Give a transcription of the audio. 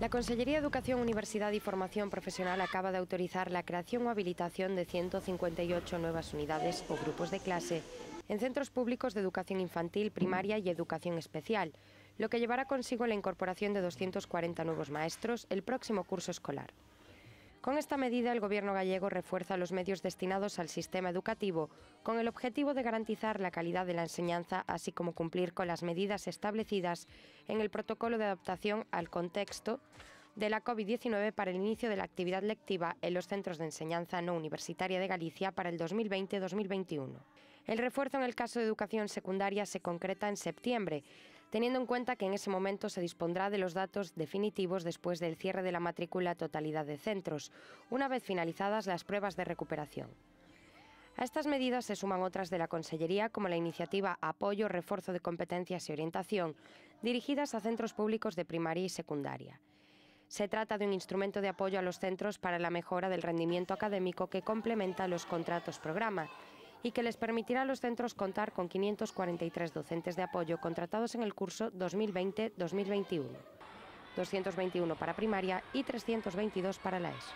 La Consellería de Educación, Universidad y Formación Profesional acaba de autorizar la creación o habilitación de 158 nuevas unidades o grupos de clase en centros públicos de educación infantil, primaria y educación especial, lo que llevará consigo la incorporación de 240 nuevos maestros el próximo curso escolar. Con esta medida, el Gobierno gallego refuerza los medios destinados al sistema educativo, con el objetivo de garantizar la calidad de la enseñanza, así como cumplir con las medidas establecidas en el protocolo de adaptación al contexto de la COVID-19 para el inicio de la actividad lectiva en los centros de enseñanza no universitaria de Galicia para el 2020-2021. El refuerzo en el caso de educación secundaria se concreta en septiembre, teniendo en cuenta que en ese momento se dispondrá de los datos definitivos después del cierre de la matrícula totalidad de centros, una vez finalizadas las pruebas de recuperación. A estas medidas se suman otras de la Consellería, como la iniciativa Apoyo, Refuerzo de Competencias y Orientación, dirigidas a centros públicos de primaria y secundaria. Se trata de un instrumento de apoyo a los centros para la mejora del rendimiento académico que complementa los contratos programa y que les permitirá a los centros contar con 543 docentes de apoyo contratados en el curso 2020-2021, 221 para primaria y 322 para la ESO.